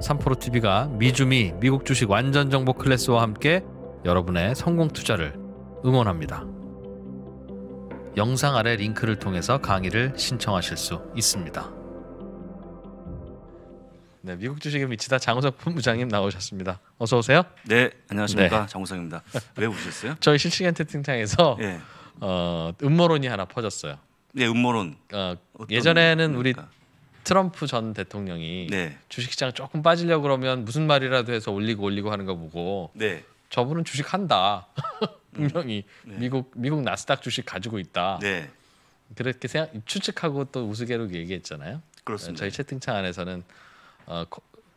삼포로 t v 가 미주미 미국 주식 완전 정보 클래스와 함께 여러분의 성공 투자를 응원합니다. 영상 아래 링크를 통해서 강의를 신청하실 수 있습니다. 네, 미국 주식에 미치다 장우석 본부장님 나오셨습니다. 어서 오세요. 네, 안녕하십니까 네. 장우석입니다. 왜 오셨어요? 저희 실시간 채팅창에서 네. 어, 음모론이 하나 퍼졌어요. 네, 음모론. 어, 예전에는 그니까 우리 트럼프 전 대통령이 네. 주식시장 조금 빠지려 그러면 무슨 말이라도 해서 올리고 올리고 하는 거 보고 네. 저분은 주식 한다. 음. 분명히 네. 미국 미국 나스닥 주식 가지고 있다. 네. 그렇게 생각, 추측하고 또 우스개로 얘기했잖아요. 그렇습니다. 저희 채팅창 안에서는 어,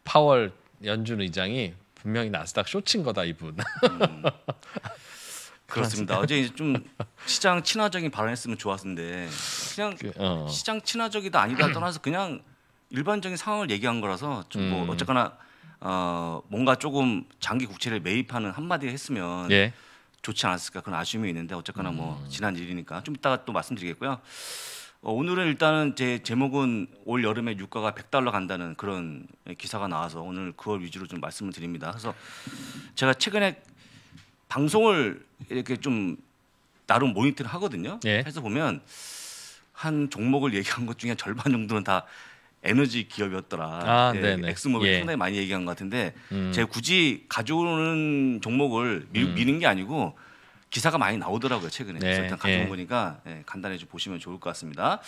파월 연준 의장이 분명히 나스닥 쇼친 거다 이분. 음. 그렇습니다. 어제 이제 좀 시장 친화적인 발언했으면 좋았는데 그냥 그, 어. 시장 친화적이다 아니다 떠나서 그냥 일반적인 상황을 얘기한 거라서 좀뭐 음. 어쨌거나 어, 뭔가 조금 장기 국채를 매입하는 한마디 했으면 예. 좋지 않았을까 그런 아쉬움이 있는데 어쨌거나 뭐 음. 뭐 지난 일이니까 좀 이따가 또 말씀드리겠고요. 어, 오늘은 일단은 제 제목은 올 여름에 유가가 100달러 간다는 그런 기사가 나와서 오늘 그걸 위주로 좀 말씀을 드립니다. 그래서 제가 최근에 방송을 이렇게 좀 나름 모니터를 하거든요. 예. 해서 보면 한 종목을 얘기한 것 중에 절반 정도는 다 에너지 기업이었더라. 아, 예, 네, 네, 엑스모빌 예. 상당히 많이 얘기한 것 같은데 음. 제가 굳이 가져오는 종목을 미, 음. 미는 게 아니고 기사가 많이 나오더라고요 최근에. 네. 그래서 일단 가져온 예. 거니까 예, 간단히 좀 보시면 좋을 것 같습니다.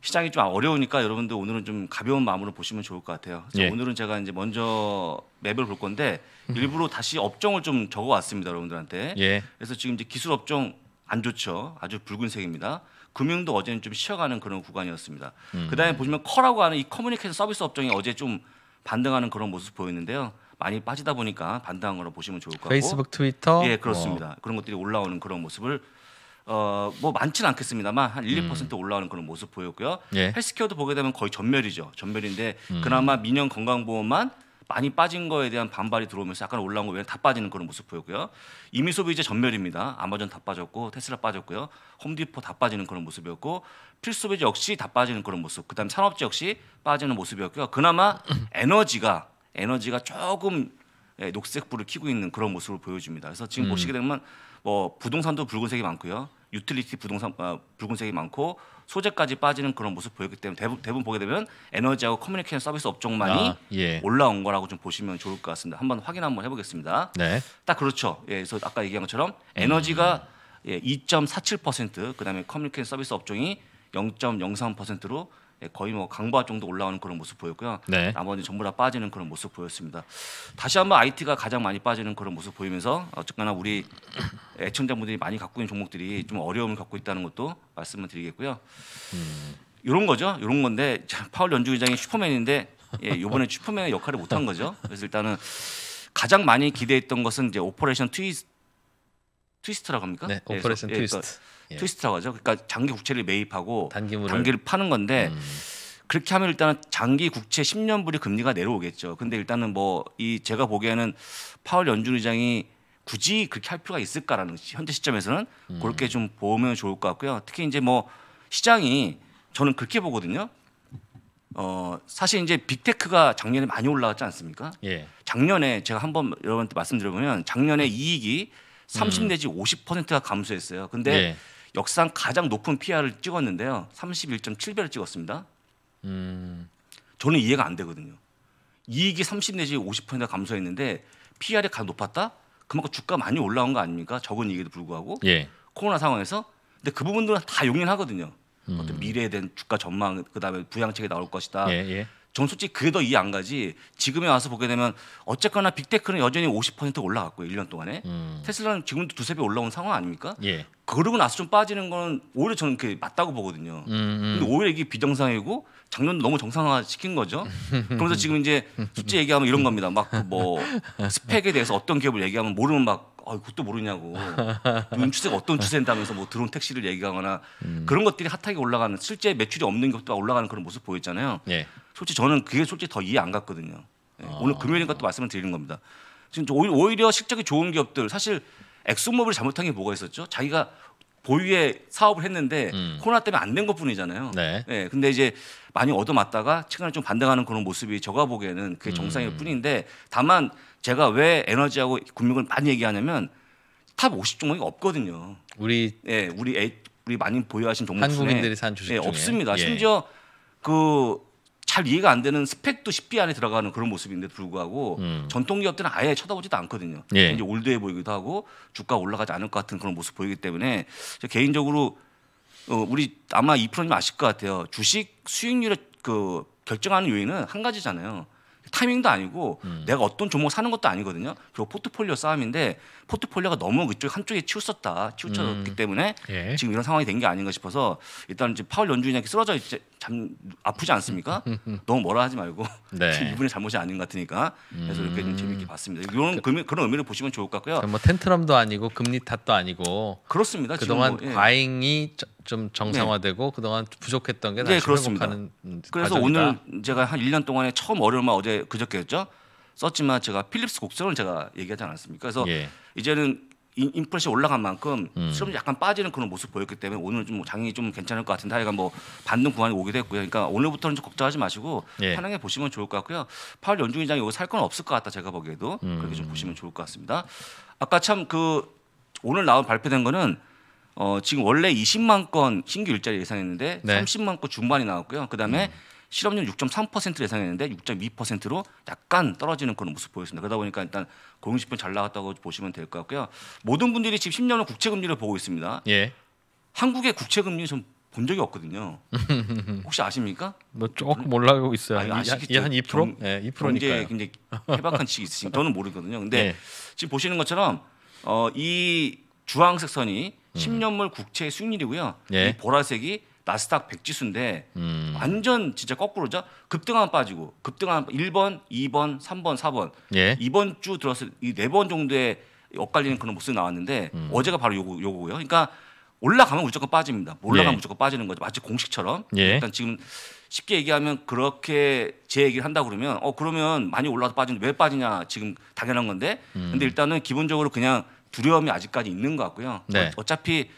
시장이좀 어려우니까 여러분들 오늘은 좀 가벼운 마음으로 보시면 좋을 것 같아요. 예. 오늘은 제가 이제 먼저 맵을 볼 건데 음. 일부러 다시 업종을 좀 적어 왔습니다, 여러분들한테. 예. 그래서 지금 이제 기술 업종 안 좋죠. 아주 붉은색입니다. 금융도 어제는 좀 쉬어가는 그런 구간이었습니다. 음. 그다음에 보시면 커라고 하는 이 커뮤니케이션 서비스 업종이 어제 좀 반등하는 그런 모습 보였는데요. 많이 빠지다 보니까 반등한 걸로 보시면 좋을 것 같고 페이스북, 트위터 예 그렇습니다. 어. 그런 것들이 올라오는 그런 모습을 어뭐 많지는 않겠습니다만 한 1, 음. 2% 올라오는 그런 모습 보였고요. 예. 헬스케어도 보게 되면 거의 전멸이죠. 전멸인데 음. 그나마 민영 건강보험만 많이 빠진 거에 대한 반발이 들어오면서 약간 올라온 거 외에 다 빠지는 그런 모습 보였고요. 이미 소비 자 전멸입니다. 아마존 다 빠졌고 테슬라 빠졌고요. 홈디포 다 빠지는 그런 모습이었고 필수비재 역시 다 빠지는 그런 모습. 그다음 산업재 역시 빠지는 모습이었고요. 그나마 에너지가 에너지가 조금 예, 녹색불을 켜고 있는 그런 모습을 보여줍니다. 그래서 지금 음. 보시게 되면 뭐 부동산도 붉은색이 많고요. 유틸리티 부동산 어, 붉은색이 많고 소재까지 빠지는 그런 모습 보였기 때문에 대부분, 대부분 보게 되면 에너지하고 커뮤니케이션 서비스 업종만이 아, 예. 올라온 거라고 좀 보시면 좋을 것 같습니다. 한번 확인 한번 해보겠습니다. 네. 딱 그렇죠. 예, 그래서 아까 얘기한 것처럼 음. 에너지가 음. 예, 2.47% 그다음에 커뮤니케이션 서비스 업종이 0.03%로 예, 거의 뭐 강보합 정도 올라오는 그런 모습 보였고요. 네. 나머지 전부 다 빠지는 그런 모습 보였습니다. 다시 한번 IT가 가장 많이 빠지는 그런 모습 보이면서 어쨌거나 우리 애청자분들이 많이 갖고 있는 종목들이 좀 어려움을 갖고 있다는 것도 말씀을 드리겠고요. 음. 이런 거죠. 이런 건데 파월 연주 기장이 슈퍼맨인데 예, 이번에 슈퍼맨의 역할을 못한 거죠. 그래서 일단은 가장 많이 기대했던 것은 이제 오퍼레이션 트위스 트위스트라고 합니까? 네, 예, 오퍼레이션 예, 트위스트. 예, 그러니까 예. 트위스트라고 하죠. 그러니까 장기 국채를 매입하고 단기물을, 단기를 파는 건데 음. 그렇게 하면 일단은 장기 국채 10년 불이 금리가 내려오겠죠. 근데 일단은 뭐 이 제가 보기에는 파월 연준 의장이 굳이 그렇게 할 필요가 있을까라는 현재 시점에서는 음. 그렇게 좀 보면 좋을 것 같고요. 특히 이제 뭐 시장이 저는 그렇게 보거든요. 어 사실 이제 빅테크가 작년에 많이 올라왔지 않습니까? 예. 작년에 제가 한번 여러분한테 말씀드려보면 작년에 음. 이익이 30 음. 내지 50%가 감소했어요. 근데 예. 역사상 가장 높은 PR을 찍었는데요. 31.7배를 찍었습니다. 음. 저는 이해가 안 되거든요. 이익이 30 내지 50%나 감소했는데 PR이 가장 높았다? 그만큼 주가 많이 올라온 거 아닙니까? 적은 이익에도 불구하고 예. 코로나 상황에서 근데 그 부분들은 다 용인하거든요. 음. 어떤 미래에 대한 주가 전망 그다음에 부양책이 나올 것이다. 예, 예. 솔직히 그게 더 이해 안 가지. 지금에 와서 보게 되면 어쨌거나 빅테크는 여전히 50% 올라갔고요. 1년 동안에. 음. 테슬라는 지금도 두세 배 올라온 상황 아닙니까? 예. 그러고 나서 좀 빠지는 건 오히려 저는 그게 맞다고 보거든요. 음, 음. 근데 오히려 이게 비정상이고 작년 도 너무 정상화 시킨 거죠. 그러면서 지금 이제 숫자 얘기하면 이런 겁니다. 막 뭐 스펙에 대해서 어떤 기업을 얘기하면 모르면 막 아, 그것도 모르냐고. 요즘 추세가 어떤 추세인다면서 뭐 드론 택시를 얘기하거나 음. 그런 것들이 핫하게 올라가는 실제 매출이 없는 것도 올라가는 그런 모습 보였잖아요. 예. 솔직히 저는 그게 솔직히 더 이해 안 갔거든요. 네. 아. 오늘 금요일인 것도 말씀을 드리는 겁니다. 지금 오히려 오히려 실적이 좋은 기업들 사실 엑소모빌 잘못한 게 뭐가 있었죠? 자기가 보유의 사업을 했는데 음. 코로나 때문에 안 된 것뿐이잖아요. 네. 네. 근데 이제 많이 얻어맞다가 최근에 좀 반등하는 그런 모습이 제가 보기에는 그게 정상일 음. 뿐인데 다만 제가 왜 에너지하고 금융을 많이 얘기하냐면 탑50 종목이 없거든요. 우리 예, 네, 우리 애, 우리 많이 보유하신 종목 한국인들이 산 주식 예, 중에 없습니다. 예. 심지어 그잘 이해가 안 되는 스펙도 10비 안에 들어가는 그런 모습인데 불구하고 음. 전통 기업들은 아예 쳐다보지도 않거든요. 예. 이제 올드해 보이기도 하고 주가 올라가지 않을 것 같은 그런 모습 보이기 때문에 개인적으로 어, 우리 아마 이 프로님 아실 것 같아요. 주식 수익률의 그 결정하는 요인은 한 가지잖아요. 타이밍도 아니고 음. 내가 어떤 종목 사는 것도 아니거든요. 그리고 포트폴리오 싸움인데 포트폴리오가 너무 그쪽 한쪽에 치우쳤다 치우쳤기 음. 때문에 예. 지금 이런 상황이 된 게 아닌가 싶어서 일단 지금 파월 연준이 이게 쓰러져 있지 잠 아프지 않습니까? 너무 뭐라 하지 말고 네. 이분의 잘못이 아닌 것 같으니까 그래서 이렇게 좀 음. 재밌게 봤습니다. 이런 그, 런 의미를 보시면 좋을 것 같고요. 뭐 텐트럼도 아니고 금리 탓도 아니고 그렇습니다. 그동안 뭐, 예. 과잉이 좀 네. 정상화되고 네. 그동안 부족했던 게 다시 네, 회복하는 그래서 과정이다. 오늘 제가 한 1년 동안에 처음 어려움만 어제 그저께였죠. 썼지만 제가 필립스 곡선을 제가 얘기하지 않았습니까? 그래서 예. 이제는 인플레이 션 올라간 만큼 음. 실업 약간 빠지는 그런 모습 보였기 때문에 오늘 좀 장이 좀 괜찮을 것 같은데 하여간 뭐 반등 구간이 오게됐고요 그러니까 오늘부터는 좀 걱정하지 마시고 예. 편하게 보시면 좋을 것 같고요. 8월 연중이장 이거 살건 없을 것 같다 제가 보기에도 음. 그렇게 좀 음. 보시면 좋을 것 같습니다. 아까 참 그 오늘 나온 발표된 거는 어, 지금 원래 20만 건 신규 일자리 예상했는데 네. 30만 건 중반이 나왔고요. 그다음에 음. 실업률 6.3%를 예상했는데 6.2%로 약간 떨어지는 그런 모습 보였습니다. 그러다 보니까 일단 고용지표 잘 나갔다고 보시면 될 것 같고요. 모든 분들이 지금 10년은 국채금리를 보고 있습니다. 예. 한국의 국채금리 좀 본 적이 없거든요. 혹시 아십니까? 뭐 조금 올라고 있어요. 아니, 아시겠죠? 한 2%? 경, 네, 2%니까요. 경제 굉장히 해박한 지식이 있으신 저는 모르거든요. 근데 예. 지금 보시는 것처럼 어, 이 주황색 선이 음. 10년물 국채 수익률이고요. 예. 이 보라색이 나스닥 백 지수인데 음. 완전 진짜 거꾸로죠. 급등하면 빠지고 급등하면 1번, 2번, 3번, 4번. 예. 이번 주 들었을 이네 번 정도의 엇갈리는 그런 모습이 나왔는데 음. 어제가 바로 요거, 요거고요. 그러니까 올라가면 무조건 빠집니다. 올라가면 예. 무조건 빠지는 거죠. 마치 공식처럼. 예. 일단 지금 쉽게 얘기하면 그렇게 제 얘기를 한다 그러면 어 그러면 많이 올라서 빠지는데 왜 빠지냐 지금 당연한 건데. 음. 근데 일단은 기본적으로 그냥 두려움이 아직까지 있는 것 같고요. 네. 어, 어차피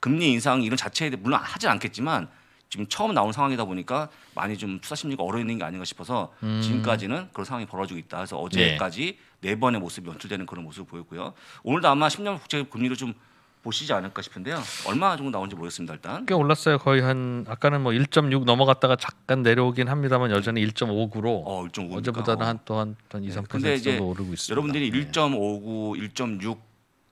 금리 인상 이런 자체에 대해 물론 하진 않겠지만 지금 처음 나온 상황이다 보니까 많이 좀 투자 심리가 얼어 있는 게 아닌가 싶어서 음. 지금까지는 그런 상황이 벌어지고 있다. 그래서 어제까지 네, 네 번의 모습이 연출되는 그런 모습을 보였고요. 오늘도 아마 10년 국채 금리를 좀 보시지 않을까 싶은데요. 얼마 정도 나온지 모르겠습니다. 일단 꽤 올랐어요. 거의 한 아까는 뭐 1.6 넘어갔다가 잠깐 내려오긴 합니다만 네. 여전히 1.59로 어, 어제보다는 한 또한 한 2, 3% 네, 정도 오르고 있습니다. 여러분들이 네. 1.59, 1.6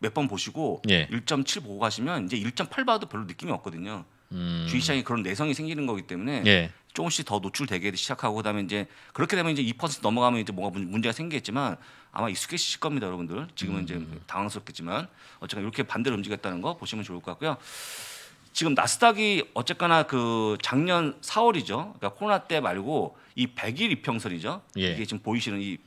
몇번 보시고 예. 1.7 보고 가시면 이제 1.8 봐도 별로 느낌이 없거든요. 음. 주식 시장에 그런 내성이 생기는 거기 때문에 예. 조금씩 더노출되게 시작하고 그다음에 이제 그렇게 되면 이제 2% 넘어가면 이제 뭔가 문제가 생기겠지만 아마 익숙해지실 겁니다, 여러분들. 지금은 음. 이제 당황스럽겠지만 어쨌든 이렇게 반대로 움직였다는 거 보시면 좋을 것 같고요. 지금 나스닥이 어쨌거나 그 작년 4월이죠. 그러니까 코로나 때 말고 이 100일 이평선이죠. 예. 이게 지금 보이시는 이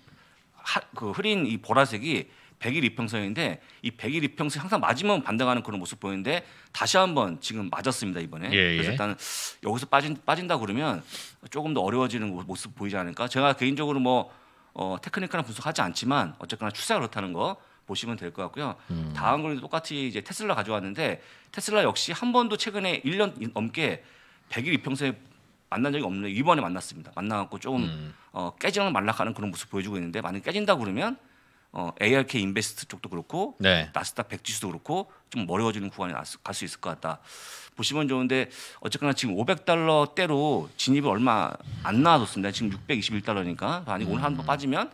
그 흐린 이 보라색이 백일 이평선인데 이 백일 이평선 항상 맞으면 반등하는 그런 모습 보이는데 다시 한번 지금 맞았습니다 이번에 예, 그래서 예. 일단 여기서 빠진 빠진다 그러면 조금 더 어려워지는 모습 보이지 않을까 제가 개인적으로 뭐 어, 테크니컬한 분석하지 않지만 어쨌거나 추세가 그렇다는 거 보시면 될 것 같고요. 음. 다음 그림도 똑같이 이제 테슬라 가져왔는데 테슬라 역시 한 번도 최근에 1년 넘게 백일 이평선에 만난 적이 없는데 이번에 만났습니다. 만나갖고 조금 음. 어, 깨지랑 말락하는 그런 모습 보여주고 있는데 만약 깨진다 그러면 어, ARK 인베스트 쪽도 그렇고 네. 나스닥 백지수도 그렇고 좀 어려워지는 구간에 갈 수 있을 것 같다. 보시면 좋은데 어쨌거나 지금 500달러 대로 진입이 얼마 안 나와줬습니다. 지금 621달러니까 아니 오늘 한번 음. 빠지면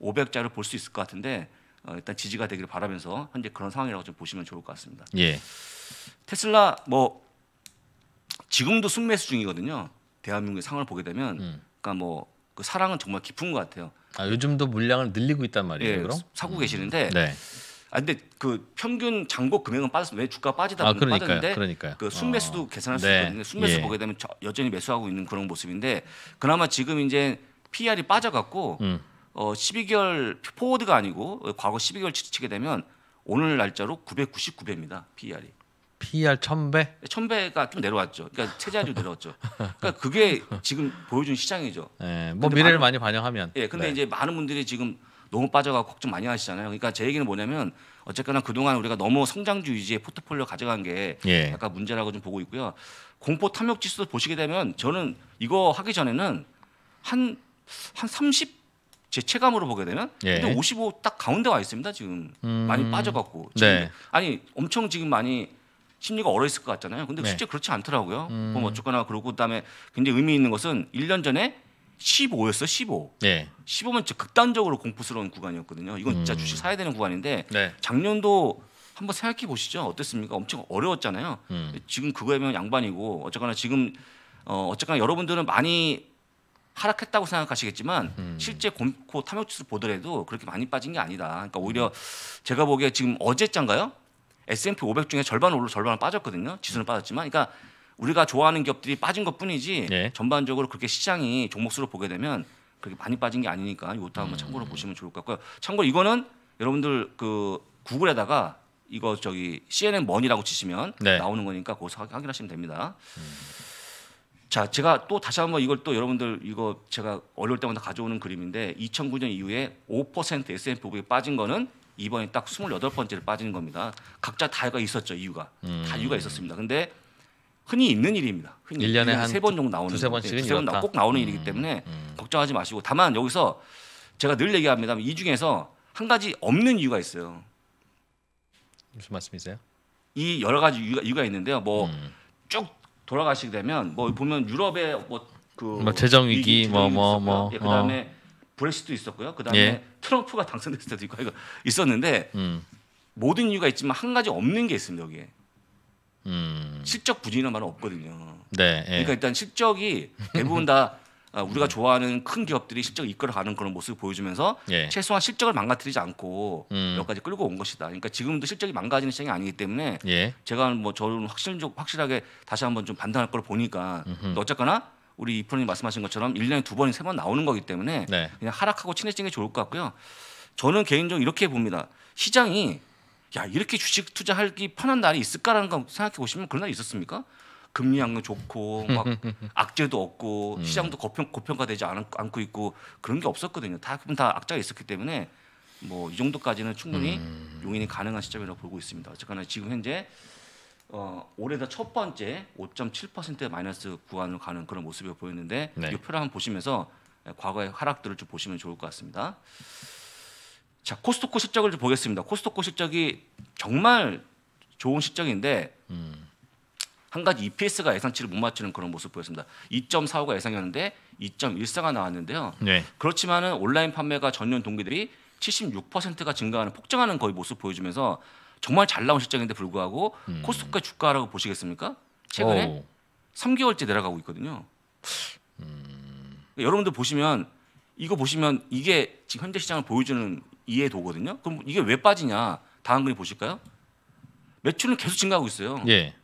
500자를 볼 수 있을 것 같은데 어, 일단 지지가 되기를 바라면서 현재 그런 상황이라고 좀 보시면 좋을 것 같습니다. 예. 테슬라 뭐 지금도 순매수 중이거든요. 대한민국의 상황을 보게 되면 음. 그러니까 뭐그 사랑은 정말 깊은 것 같아요. 아, 요즘도 물량을 늘리고 있단 말이에요. 예, 그럼 사고 음. 계시는데. 네. 아 근데 그 평균 잔고 금액은 빠졌어. 요왜 주가 빠지다 아, 보니 까요 빠졌는데 그러니까요. 그 순매수도 어. 계산할 수 네. 있는데 순매수 예. 보게 되면 여전히 매수하고 있는 그런 모습인데 그나마 지금 이제 PR이 빠져갖고 음. 어 12개월 포워드가 아니고 과거 12개월 치게 되면 오늘 날짜로 999배입니다. PR이. PER 1000배? 1000배가 좀 내려왔죠. 그러니까 체자율이 내려왔죠. 그러니까 그게 지금 보여준 시장이죠. 네, 뭐 미래를 많은, 많이 반영하면. 예, 근데 네. 이제 많은 분들이 지금 너무 빠져가 걱정 많이 하시잖아요. 그러니까 제 얘기는 뭐냐면 어쨌거나 그동안 우리가 너무 성장주 위주의 포트폴리오 가져간 게 예. 약간 문제라고 좀 보고 있고요. 공포 탐욕 지수도 보시게 되면 저는 이거 하기 전에는 한 한 30? 제 체감으로 보게 되면 예. 근데 55 딱 가운데 와 있습니다 지금 음... 많이 빠져갖고 네. 아니 엄청 지금 많이 심리가 얼어 있을 것 같잖아요. 근데 네. 실제 그렇지 않더라고요. 음. 보면 어쨌거나 그러고 그다음에 굉장히 의미 있는 것은 1년 전에 15였어, 15. 네. 15면 진 극단적으로 공포스러운 구간이었거든요. 이건 진짜 음. 주식 사야 되는 구간인데 네. 작년도 한번 생각해 보시죠. 어땠습니까? 엄청 어려웠잖아요. 음. 지금 그거에 비하면 양반이고 어쨌거나 지금 어 어쨌거나 여러분들은 많이 하락했다고 생각하시겠지만 음. 실제 곰코 탐욕지수 보더라도 그렇게 많이 빠진 게 아니다. 그러니까 음. 오히려 제가 보기에 지금 어제짠가요? S&P 500 중에 절반 올르고 절반은 빠졌거든요. 지수는 빠졌지만, 그러니까 우리가 좋아하는 기업들이 빠진 것뿐이지 네. 예. 전반적으로 그렇게 시장이 종목수로 보게 되면 그렇게 많이 빠진 게 아니니까 이것도 한번 음. 참고로 보시면 좋을 것 같고요. 참고로 이거는 여러분들 그 구글에다가 이거 저기 CNN 먼이라고 치시면 네. 나오는 거니까 거기서 확인하시면 됩니다. 음. 자, 제가 또 다시 한번 이걸 또 여러분들 이거 제가 어려울 때마다 가져오는 그림인데 2009년 이후에 5% S&P 500이 빠진 거는 이번에 딱 스물여덟 번째로 빠지는 겁니다. 각자 다가 있었죠 이유가 음. 다 이유가 있었습니다. 근데 흔히 있는 일입니다. 흔히 1년에 한세번 정도 나오는 두세 번씩은 두세 꼭 나오는 음. 일이기 때문에 음. 걱정하지 마시고 다만 여기서 제가 늘 얘기합니다. 이 중에서 한 가지 없는 이유가 있어요. 무슨 말씀이세요? 이 여러 가지 이유가, 이유가 있는데요. 뭐쭉 음. 돌아가시게 되면 뭐 보면 유럽의 뭐그 뭐, 그 뭐 재정 위기 뭐 뭐, 뭐, 뭐, 뭐. 예, 어. 그다음에 어. 브렉시도 있었고요. 그다음에 예. 트럼프가 당선됐을 때도 있고 이거 있었는데 음. 모든 이유가 있지만 한 가지 없는 게 있습니다 여기에 음. 실적 부진이라는 말은 없거든요. 네, 예. 그러니까 일단 실적이 대부분 다 아, 우리가 좋아하는 큰 기업들이 실적 이끌어가는 그런 모습을 보여주면서 예. 최소한 실적을 망가뜨리지 않고 음. 여기지 끌고 온 것이다. 그러니까 지금도 실적이 망가지는 시장이 아니기 때문에 예. 제가 뭐 저는 확실적 확실하게 다시 한번 좀판단할걸 보니까 어쨌거나 우리 이프로님 말씀하신 것처럼 1년에 두 번, 세번 나오는 거기 때문에 네. 그냥 하락하고 친해지는 게 좋을 것 같고요. 저는 개인적으로 이렇게 봅니다. 시장이 야 이렇게 주식 투자하기 편한 날이 있을까라는 거 생각해 보시면 그런 날 있었습니까? 금리 양도 좋고 막 악재도 없고 음. 시장도 고평, 고평가되지 않, 않고 있고 그런 게 없었거든요. 다 그분 다 악재가 있었기 때문에 뭐 이 정도까지는 충분히 음. 용인이 가능한 시점이라고 보고 있습니다. 어쨌거나 지금 현재 어, 올해도 첫 번째 5.7%의 마이너스 구간으로 가는 그런 모습이 보였는데 네. 이 표를 한번 보시면서 예, 과거의 하락들을 좀 보시면 좋을 것 같습니다. 자 코스트코 실적을 좀 보겠습니다. 코스트코 실적이 정말 좋은 실적인데 음. 한 가지 EPS가 예상치를 못 맞추는 그런 모습 보였습니다. 2.45가 예상이었는데 2.14가 나왔는데요. 네. 그렇지만은 온라인 판매가 전년 동기들이 76%가 증가하는 폭증하는 거의 모습 보여주면서 정말 잘 나온 실적인데 불구하고 음. 코스닥 주가라고 보시겠습니까? 최근에 오. 어. 3개월째 내려가고 있거든요. 음. 여러분들 보시면 이거 보시면 이게 지금 현재 시장을 보여주는 이해도거든요. 그럼 이게 왜 빠지냐? 다음 그림 보실까요? 매출은 계속 증가하고 있어요. 예.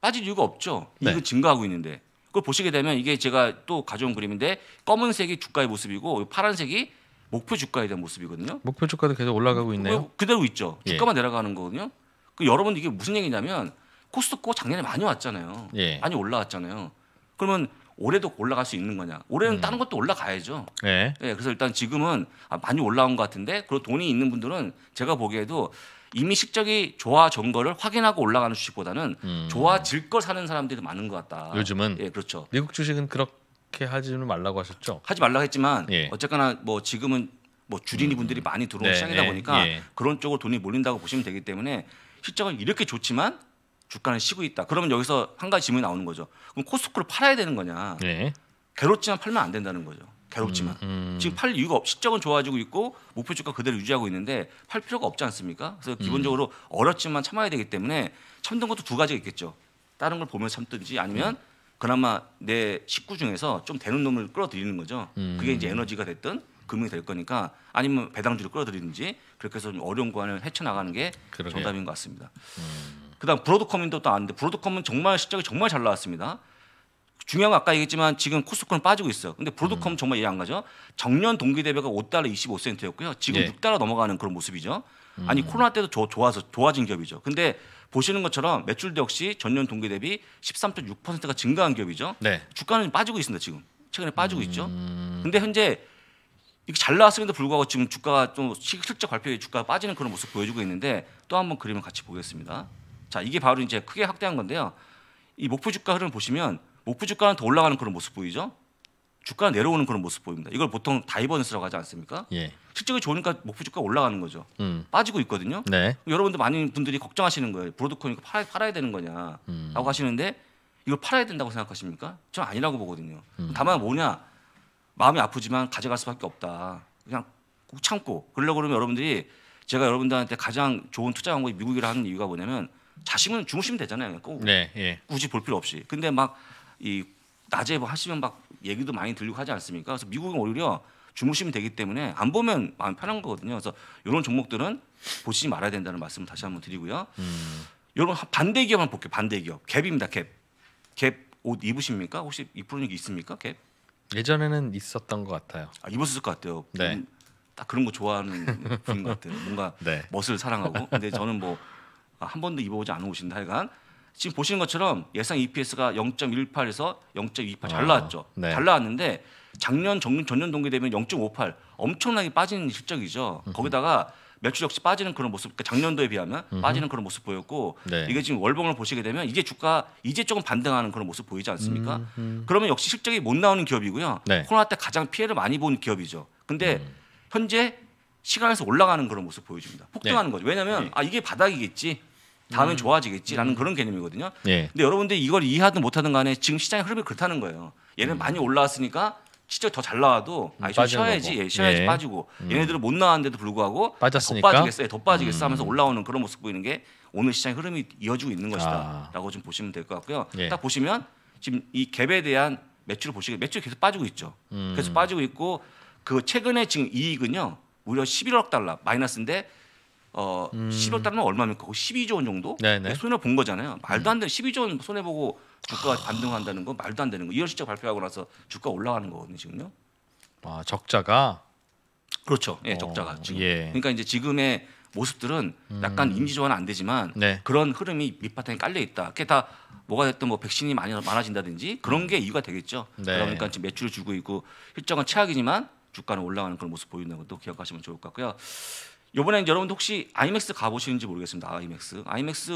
빠질 이유가 없죠. 이거 네. 증가하고 있는데. 그걸 보시게 되면 이게 제가 또 가져온 그림인데 검은색이 주가의 모습이고 파란색이 목표 주가에 대한 모습이거든요. 목표 주가도 계속 올라가고 그 있네요. 그대로 있죠. 예. 주가만 예. 내려가는 거거든요. 그 여러분 이게 무슨 얘기냐면 코스트코 작년에 많이 왔잖아요. 예. 많이 올라왔잖아요. 그러면 올해도 올라갈 수 있는 거냐? 올해는 음. 다른 것도 올라가야죠. 예. 예. 그래서 일단 지금은 아, 많이 올라온 것 같은데 그리고 돈이 있는 분들은 제가 보기에도 이미 실적이 좋아진 거를 확인하고 올라가는 주식보다는 음. 좋아질 걸 사는 사람들이 많은 것 같다. 요즘은 예, 그렇죠. 미국 주식은 그렇게 그렇게 하지는 말라고 하셨죠? 하지 말라고 했지만 예. 어쨌거나 뭐 지금은 뭐 주린이 음. 분들이 많이 들어오는 네, 시장이다 예, 보니까 예. 그런 쪽으로 돈이 몰린다고 보시면 되기 때문에 실적은 이렇게 좋지만 주가는 쉬고 있다. 그러면 여기서 한 가지 질문이 나오는 거죠. 그럼 코스코를 팔아야 되는 거냐? 예. 괴롭지만 팔면 안 된다는 거죠. 괴롭지만 음, 음. 지금 팔 이유가 없. 실적은 좋아지고 있고 목표 주가 그대로 유지하고 있는데 팔 필요가 없지 않습니까? 그래서 음. 기본적으로 어렵지만 참아야 되기 때문에 참는 것도 두 가지가 있겠죠. 다른 걸 보면서 참든지 아니면 음. 그나마 내 식구 중에서 좀 되는 놈을 끌어들이는 거죠. 음. 그게 이제 에너지가 됐든 금융이 될 거니까 아니면 배당주를 끌어들이든지 그렇게 해서 어려운 구간을 헤쳐나가는 게 그러게요. 정답인 것 같습니다. 음. 그다음 브로드컴인도 또 아는데 브로드컴은 정말 실적이 정말 잘 나왔습니다. 중요한 건 아까 얘기했지만 지금 코스코는 빠지고 있어요. 근데 브로드컴 음. 정말 이해 안 가죠? 정년 동기 대비가 5달러 25센트였고요. 지금 예. 6달러 넘어가는 그런 모습이죠. 음. 아니 코로나 때도 조, 좋아서 좋아진 기업이죠. 근데 보시는 것처럼 매출도 역시 전년 동기 대비 13.6%가 증가한 기업이죠. 네. 주가는 빠지고 있습니다 지금. 최근에 빠지고 음... 있죠. 근데 현재 이렇게 잘 나왔음에도 불구하고 지금 주가가 좀 실적 발표에 주가가 빠지는 그런 모습 보여주고 있는데 또 한번 그림을 같이 보겠습니다. 자 이게 바로 이제 크게 확대한 건데요. 이 목표 주가 흐름 보시면 목표 주가는 더 올라가는 그런 모습 보이죠? 주가가 내려오는 그런 모습 보입니다. 이걸 보통 다이버니스라고 하지 않습니까? 예. 실적이 좋으니까 목표 주가 올라가는 거죠. 음. 빠지고 있거든요. 네. 여러분들 많은 분들이 걱정하시는 거예요. 브로드코니까 팔아, 팔아야 되는 거냐라고 음. 하시는데 이걸 팔아야 된다고 생각하십니까? 저는 아니라고 보거든요. 음. 다만 뭐냐 마음이 아프지만 가져갈 수밖에 없다. 그냥 꾹 참고 그러려고 그러면 여러분들이 제가 여러분들한테 가장 좋은 투자 방법이 미국이라 하는 이유가 뭐냐면 자식은 주무시면 되잖아요. 꼭 네, 예. 굳이 볼 필요 없이. 근데 막이 낮에 뭐 하시면 막 얘기도 많이 들리고 하지 않습니까? 그래서 미국은 오히려 주무시면 되기 때문에 안 보면 마음 편한 거거든요. 그래서 이런 종목들은 보시지 말아야 된다는 말씀을 다시 한번 드리고요. 음. 여러분 반대 기업만 볼게요. 반대 기업 갭입니다. 갭. 갭 옷 입으십니까? 혹시 입으는 게 있습니까? 갭? 예전에는 있었던 것 같아요. 아, 입었을 것 같아요. 네. 음, 딱 그런 거 좋아하는 분인 것 같아요. 뭔가 네. 멋을 사랑하고. 근데 저는 뭐한 아, 번도 입어보지 않으신다 은 하여간 지금 보시는 것처럼 예상 EPS가 0.18에서 0.28잘 아, 나왔죠. 네. 잘 나왔는데 작년 전년, 전년 동기 되면 0.58 엄청나게 빠지는 실적이죠. 음흠. 거기다가 매출 역시 빠지는 그런 모습, 그러니까 작년도에 비하면 음흠. 빠지는 그런 모습 보였고 네. 이게 지금 월봉을 보시게 되면 이제 주가 이제 조금 반등하는 그런 모습 보이지 않습니까? 음흠. 그러면 역시 실적이 못 나오는 기업이고요. 네. 코로나 때 가장 피해를 많이 본 기업이죠. 근데 음. 현재 시간에서 올라가는 그런 모습 보여줍니다. 네. 폭등하는 거죠. 왜냐하면 네. 아 이게 바닥이겠지. 다음엔 음. 좋아지겠지라는 음. 그런 개념이거든요. 예. 근데 여러분들 이걸 이해하든 못하든 간에 지금 시장의 흐름이 그렇다는 거예요. 얘는 음. 많이 올라왔으니까 진짜 더잘 나와도 아니 좀 쉬어야지 예, 쉬어야지 예. 빠지고 음. 얘네들은 못 나왔는데도 불구하고 빠졌으니까? 더 빠지겠어, 더 빠지겠어 하면서 올라오는 그런 모습 보이는 게 오늘 시장 의 흐름이 이어지고 있는 아. 것이다라고 좀 보시면 될 것 같고요. 예. 딱 보시면 지금 이 갭에 대한 매출을 보시게 매출이 계속 빠지고 있죠. 음. 계속 빠지고 있고 그 최근에 지금 이익은요 무려 11억 달러 마이너스인데 어 음. 10월 달면 얼마입니까? 12조 원 정도 네, 네. 손해 본 거잖아요. 말도 안 음. 되는 12조 원 손해 보고 주가 가 아. 반등한다는 건 말도 안 되는 거. 이월 실적 발표하고 나서 주가 올라가는 거거든요, 지금요. 아, 적자가 그렇죠. 예, 어. 적자가 지금. 예. 그러니까 이제 지금의 모습들은 약간 음. 인지 조화안 되지만 네. 그런 흐름이 밑바탕에 깔려 있다. 그게 다 뭐가 됐든 뭐 백신이 많이 많아진다든지 그런 게 이유가 되겠죠. 네. 그러니까 지금 매출을 주고 있고 실적은 최악이지만 주가는 올라가는 그런 모습 보이는 것도 기억하시면 좋을 것 같고요. 이번에 여러분도 혹시 아이맥스 가보시는지 모르겠습니다. 아이맥스, 아이맥스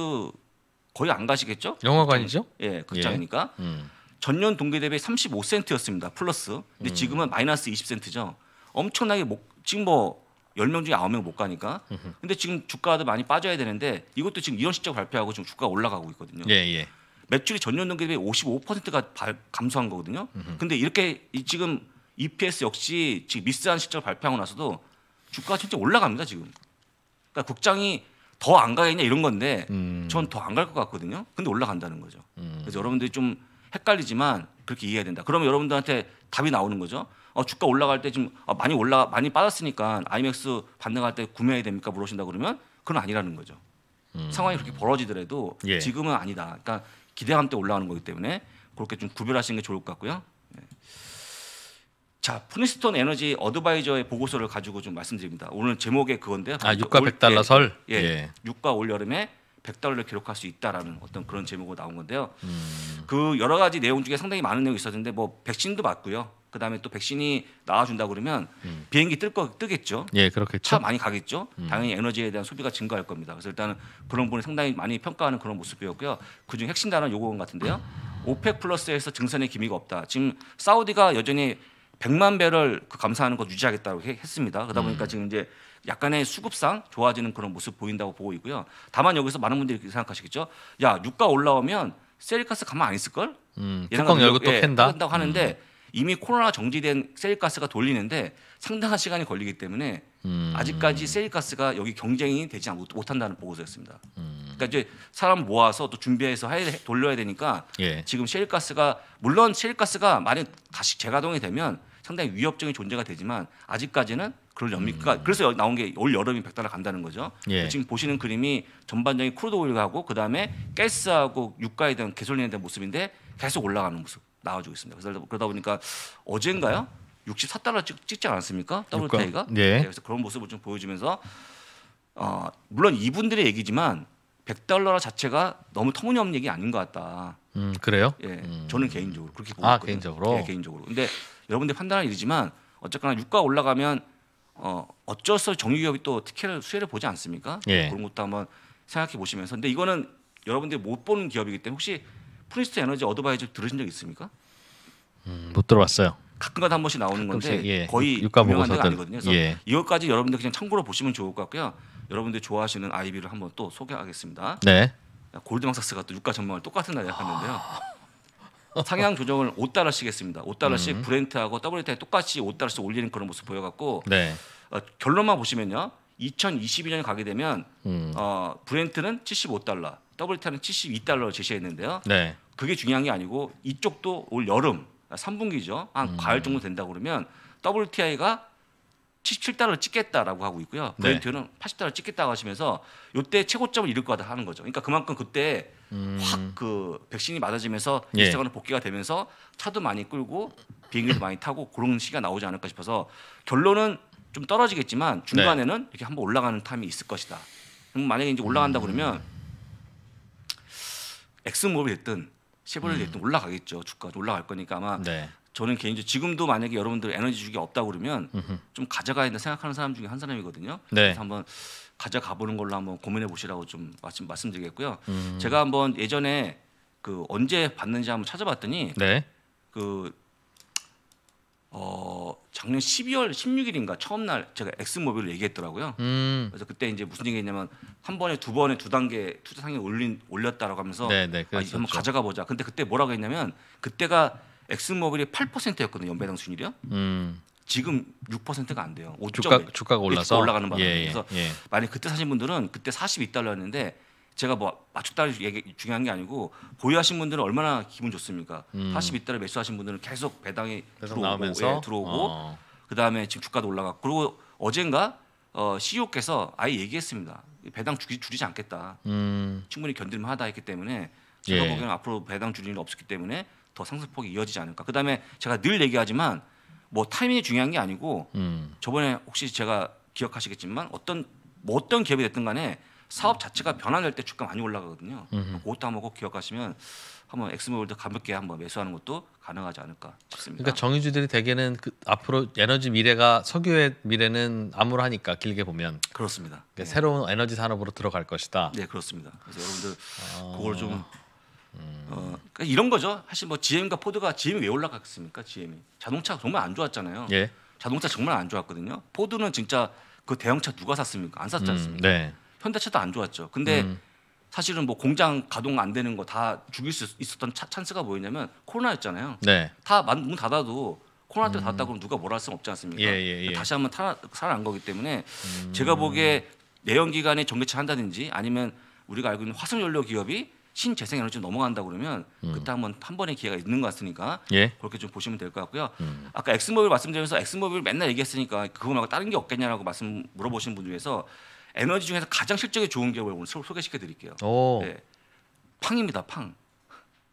거의 안 가시겠죠? 영화관이죠? 예, 극장이니까. 예. 음. 전년 동기 대비 35센트였습니다. 플러스. 근데 음. 지금은 마이너스 20센트죠. 엄청나게 못, 지금 뭐 10명 중에 9명 못 가니까. 근데 지금 주가도 많이 빠져야 되는데 이것도 지금 이런 실적 발표하고 지금 주가 올라가고 있거든요. 예, 예. 매출이 전년 동기 대비 55%가 감소한 거거든요. 근데 이렇게 지금 EPS 역시 지금 미스한 실적 발표하고 나서도 주가가 진짜 올라갑니다 지금. 그러니까 국장이 더 안 가겠냐 이런 건데 음. 전더 안 갈 것 같거든요. 근데 올라간다는 거죠. 음. 그래서 여러분들이 좀 헷갈리지만 그렇게 이해해야 된다. 그러면 여러분들한테 답이 나오는 거죠. 어, 주가 올라갈 때 지금 어, 많이 올라 많이 빠졌으니까 아이맥스 반등할 때 구매해야 됩니까 물으신다 그러면 그건 아니라는 거죠. 음. 상황이 그렇게 벌어지더라도 예. 지금은 아니다. 그러니까 기대감 때 올라가는 거기 때문에 그렇게 좀 구별하시는 게 좋을 것 같고요. 네. 자, 프린스턴 에너지 어드바이저의 보고서를 가지고 좀 말씀드립니다. 오늘 제목에 그건데요. 아, 6과 100달러 예, 설. 예, 예. 6과 올 여름에 100달러를 기록할 수 있다라는 어떤 그런 제목으로 나온 건데요. 음. 그 여러 가지 내용 중에 상당히 많은 내용이 있었는데 뭐 백신도 맞고요. 그다음에 또 백신이 나와준다 그러면 음. 비행기 뜰 거 뜨겠죠. 예, 그렇겠죠. 차 많이 가겠죠. 음. 당연히 에너지에 대한 소비가 증가할 겁니다. 그래서 일단은 그런 부분을 상당히 많이 평가하는 그런 모습이었고요. 그중 핵심 단어는 요건 같은데요. 오펙 플러스에서 증산의 기미가 없다. 지금 사우디가 여전히 100만 배럴 그 감사하는 것 유지하겠다고 했습니다. 그러다 보니까 음. 지금 이제 약간의 수급상 좋아지는 그런 모습 보인다고 보고 있고요. 다만 여기서 많은 분들이 이렇게 생각하시겠죠. 야 유가 올라오면 세일가스 가만 안 있을 걸? 음, 뚜껑 열고 또 팬다. 예, 한다고 하는데 음. 이미 코로나 정지된 세일가스가 돌리는데 상당한 시간이 걸리기 때문에 음. 아직까지 세일가스가 여기 경쟁이 되지 못한다는 보고서였습니다. 음. 그러니까 이제 사람 모아서 또 준비해서 해, 돌려야 되니까 예. 지금 셰일가스가 물론 셰일가스가 만약 다시 재가동이 되면 상당히 위협적인 존재가 되지만 아직까지는 그럴 염미가 음. 그래서 나온 게 올 여름이 백달러 간다는 거죠. 예. 지금 보시는 그림이 전반적인 크루드 오일하고 그다음에 가스하고 유가에 대한 개솔린에 대한 모습인데 계속 올라가는 모습 나와주고 있습니다. 그래서 그러다 보니까 어젠가요? 64달러 찍, 찍지 않았습니까? WTI가. 예. 네, 그래서 그런 모습을 좀 보여주면서 어, 물론 이분들의 얘기지만 100달러 자체가 너무 터무니없는 얘기 아닌 것 같다. 음, 그래요? 예, 음. 저는 개인적으로 그렇게 보고 아, 있거든요. 개인적으로. 예, 개인적으로. 근데 여러분들 판단은 이르지만 어쨌거나 유가 올라가면 어, 어쩔 수 없이 정유기업이 또 특혜를 수혜를 보지 않습니까? 예. 그런 것도 한번 생각해 보시면서. 근데 이거는 여러분들이 못 보는 기업이기 때문에 혹시 프리스트 에너지 어드바이저 들으신 적 있습니까? 음, 못 들어봤어요. 가끔가다 한 번씩 나오는 건데 예. 거의 유명한 데가 아니거든요. 그래서 예. 이것까지 여러분들 그냥 참고로 보시면 좋을 것 같고요. 여러분들 좋아하시는 아이비를 한번 또 소개하겠습니다. 네. 골드망삭스가 또 유가 전망을 똑같은 날에 약했는데요. 상향 조정을 5달러씩 했습니다. 5달러씩 브렌트하고 WTI 똑같이 5달러씩 올리는 그런 모습 보여갖고 네. 어, 결론만 보시면요. 2022년 가게 되면 음. 어, 브렌트는 75달러, WTI는 72달러를 제시했는데요. 네. 그게 중요한 게 아니고 이쪽도 올 여름 3분기죠. 한 음. 가을 정도 된다 그러면 WTI가 77달러 찍겠다라고 하고 있고요. 브렌트는 네. 80달러 찍겠다고 하시면서 요때 최고점을 이룰 거다 하는 거죠. 그러니까 그만큼 그때 음. 확그 백신이 맞아지면서 예. 시장은 복귀가 되면서 차도 많이 끌고 비행기도 많이 타고 그런 시기가 나오지 않을까 싶어서 결론은 좀 떨어지겠지만 중간에는 네. 이렇게 한번 올라가는 탐이 있을 것이다. 그럼 만약에 이제 올라간다 음. 그러면 엑스모빌이 됐든 10원을 음. 올라가겠죠. 주가도 올라갈 거니까 아마 네. 저는 개인적으로 지금도 만약에 여러분들 에너지 주기 없다 그러면 음흠. 좀 가져가야 된다 생각하는 사람 중에 한 사람이거든요. 네. 그래서 한번 가져가 보는 걸로 한번 고민해 보시라고 좀 말씀 말씀드리겠고요. 음. 제가 한번 예전에 그 언제 봤는지 한번 찾아봤더니 네. 그 어, 작년 12월 16일인가 처음 날 제가 엑스모빌을 얘기했더라고요. 음. 그래서 그때 이제 무슨 얘기했냐면 한 번에 두 번에 두 단계 투자 상에 올린 올렸다라고 하면서 네네, 네, 아, 한번 가져가 보자. 근데 그때 뭐라고 했냐면 그때가 엑스모빌이 8%였거든요. 연배당 순이요. 음. 지금 6%가 안 돼요. 5. 주가 주가가 올라서 올라가는 바람에 예, 예, 그래서 예. 만약 그때 사신 분들은 그때 42달러였는데 제가 뭐 맞췄다는 얘기 중요한 게 아니고 보유하신 분들은 얼마나 기분 좋습니까? 음. 82달러 매수하신 분들은 계속 배당이 계속 들어오고, 예, 들어오고 어. 그다음에 지금 주가도 올라갔고 그리고 어젠가 어, CEO께서 아예 얘기했습니다. 배당 줄이, 줄이지 않겠다. 음. 충분히 견딜만 하다 했기 때문에 제가 예. 보기에는 앞으로 배당 줄일일 없었기 때문에 더 상승폭이 이어지지 않을까. 그다음에 제가 늘 얘기하지만 뭐 타이밍이 중요한 게 아니고 음. 저번에 혹시 제가 기억하시겠지만 어떤 뭐 어떤 기업이 됐든 간에 사업 자체가 변화될때 주가 많이 올라가거든요. 음. 그것도 한번 꼭 기억하시면 한번 엑스모드 가볍게 한번 매수하는 것도 가능하지 않을까 싶습니다. 그러니까 정의주들이 대개는 그 앞으로 에너지 미래가 석유의 미래는 암울하니까 길게 보면 그렇습니다. 그러니까 네. 새로운 에너지 산업으로 들어갈 것이다. 네 그렇습니다. 그래서 여러분들 아. 그걸 좀 음... 어, 그러니까 이런 거죠. 사실 뭐 GM과 포드가 GM이 왜 올라갔습니까? GM이 자동차 정말 안 좋았잖아요. 예. 자동차 정말 안 좋았거든요. 포드는 진짜 그 대형차 누가 샀습니까? 안 샀지 음, 않습니까? 음, 네. 현대차도 안 좋았죠. 근데 음. 사실은 뭐 공장 가동 안 되는 거 다 죽일 수 있었던 차, 찬스가 뭐였냐면 코로나였잖아요. 네. 다문 닫아도 코로나 때 음. 닫았다 그러면 누가 뭐라 할 수는 없지 않습니까? 예, 예, 예. 다시 한번 살아난 거기 때문에 음. 제가 보기에 내연기관에 전기차 한다든지 아니면 우리가 알고 있는 화석연료 기업이 신재생에너지로 넘어간다 그러면 음. 그때 한번 한 번의 기회가 있는 것 같으니까 예. 그렇게 좀 보시면 될 것 같고요. 음. 아까 엑스모빌 말씀드리면서 엑스모빌 맨날 얘기했으니까 그거 말고 다른 게 없겠냐라고 말씀 물어보신 분 중에서 에너지 중에서 가장 실적이 좋은 기업을 오늘 소개시켜 드릴게요. 네. 팡입니다. 팡.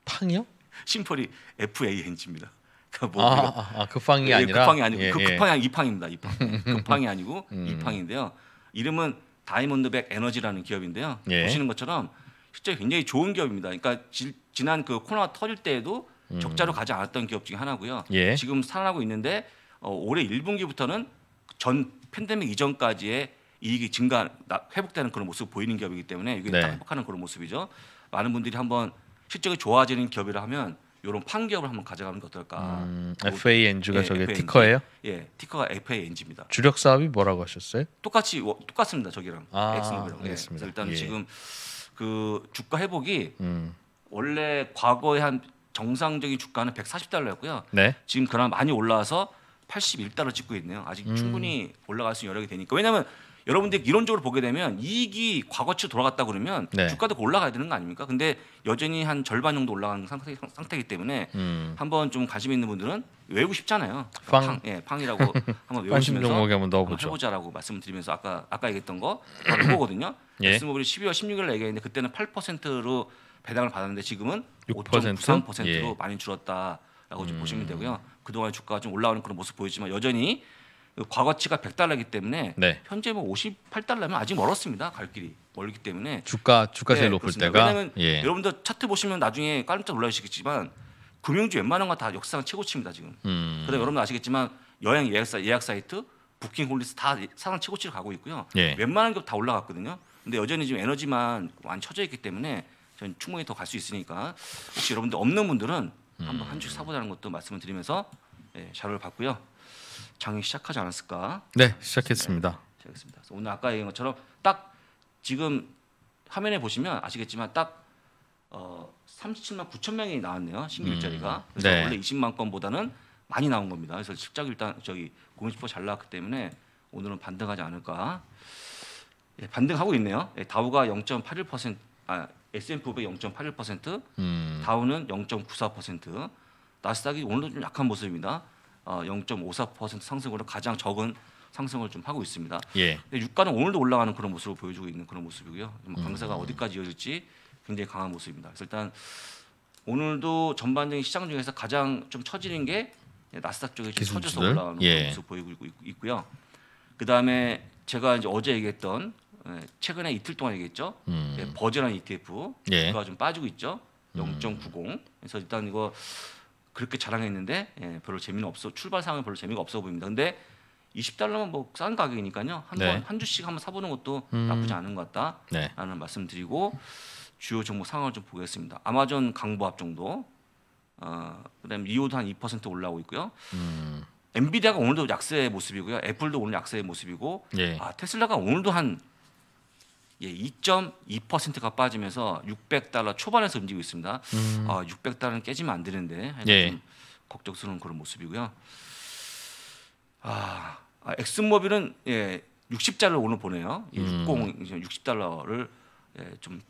팡이요? 심플이 f a n 입니다 그러니까 뭐 아, 급팡이 아, 아, 그 예, 그 아니라 급팡이 아니고 급팡이 예, 그, 예. 아니 이팡입니다. 이팡. 급팡이 아니고 음. 이팡인데요. 이름은 다이몬드백 에너지라는 기업인데요. 예. 보시는 것처럼 실제 굉장히 좋은 기업입니다. 그러니까 지, 지난 그 코로나 터질 때에도 음. 적자로 가지 않았던 기업 중에 하나고요. 지금 살아나고 있는데 어, 올해 1분기부터는 전 팬데믹 이전까지의 이익이 증가, 회복되는 그런 모습 보이는 기업이기 때문에 이게 네. 회복하는 그런 모습이죠. 많은 분들이 한번 실적이 좋아지는 기업이라 하면 이런 판기업을 한번 가져가는 게 어떨까? 음, 뭐 FANG가 예, 저게 FANG. 티커예요? 예, 티커가 FANG입니다. 주력 사업이 뭐라고 하셨어요? 똑같이 똑같습니다. 저기랑 아, 엑스노랑. 예. 알겠습니다. 일단 예. 지금 그 주가 회복이 음. 원래 과거에 한 정상적인 주가는 140달러였고요. 네? 지금 그나마 많이 올라와서 81달러 찍고 있네요. 아직 음. 충분히 올라갈 수 있는 여력이 되니까. 왜냐하면 여러분들 이론적으로 보게 되면 이익이 과거치로 돌아갔다 그러면 네. 주가도 그 올라가야 되는 거 아닙니까? 근데 여전히 한 절반 정도 올라간 상태, 상태이기 때문에 음. 한번 좀 관심 있는 분들은 외우고 싶잖아요. 팡, 예, 팡이라고 한번 외우시면서 한번 넣어보죠. 해보자라고 말씀드리면서 아까 아까 얘기했던 거 그거거든요. 예. 스모블이 12월 16일 날 얘기했는데 그때는 8%로 배당을 받았는데 지금은 5.93%로 예. 많이 줄었다라고 좀 음. 보시면 되고요. 그동안 주가가 좀 올라오는 그런 모습 보이지만 여전히 그 과거치가 100달러이기 때문에 네. 현재 뭐 58달러면 아직 멀었습니다. 갈 길이 멀기 때문에 주가 주가 제일 네, 높을 그렇습니다. 때가 왜냐면 하 예. 여러분들 차트 보시면 나중에 깜짝 놀라시겠지만 금융주 웬만한 건 다 역사상 최고치입니다 지금. 음. 그다음 여러분 아시겠지만 여행 예약사 예약 사이트 부킹 홀리스 다 사상 최고치를 가고 있고요. 예. 웬만한 게 다 올라갔거든요. 근데 여전히 지금 에너지만 많이 처져 있기 때문에 전 충분히 더 갈 수 있으니까 혹시 여러분들 없는 분들은 음. 한번 한 주 사보자는 것도 말씀을 드리면서 예, 자료를 봤고요 장애 시작하지 않았을까? 네, 시작했습니다. 네, 시작했습니다. 오늘 아까 얘기한 것처럼 딱 지금 화면에 보시면 아시겠지만 딱 어, 37만 9천 명이 나왔네요. 신규 일자리가. 음, 그래서 네. 원래 20만 건보다는 많이 나온 겁니다. 그래서 실적 일단 저기 공인신포 잘 나왔기 때문에 오늘은 반등하지 않을까. 예, 반등하고 있네요. 예, 다우가 0.81% 아, S&P 500 0.81%, 음. 다우는 0.94%, 나스닥이 오늘도 좀 약한 모습입니다. 0.54% 어, 상승으로 가장 적은 상승을 좀 하고 있습니다. 예. 유가는 오늘도 올라가는 그런 모습을 보여주고 있는 그런 모습이고요. 강세가 음. 어디까지 이어질지 굉장히 강한 모습입니다. 그래서 일단 오늘도 전반적인 시장 중에서 가장 좀 처지는 게 나스닥 쪽에 좀 처져서 올라가는 예. 모습 보이고 있고요. 그 다음에 제가 이제 어제 얘기했던 예, 최근에 이틀 동안 얘기했죠. 음. 예, 버즈라는 ETF 예. 가좀 빠지고 있죠. 0.90. 음. 그래서 일단 이거 그렇게 자랑했는데 예, 별로 재미는 없어 출발 상황이 별로 재미가 없어 보입니다. 근데 20달러면 뭐싼 가격이니까요. 한 네. 한 주씩 한번 사보는 것도 음. 나쁘지 않은 것 같다. 라는 네. 말씀드리고 주요 정보 상황을 좀 보겠습니다. 아마존 강보합 정도, 어, 그다음 리오도 한2% 올라오고 있고요. 음. 엔비디아가 오늘도 약세의 모습이고요. 애플도 오늘 약세의 모습이고, 예. 아, 테슬라가 오늘도 한 예, 2.2%가 빠지면서 600달러 초반에서 움직이고 있습니다. 음. 어, 아, 600달러는 깨지면 안 되는데 예. 좀 걱정스러운 그런 모습이고요. 아, 아 엑스모빌은 예, 60달러 오늘 보내요. 예, 음. 60 60달러를 예, 좀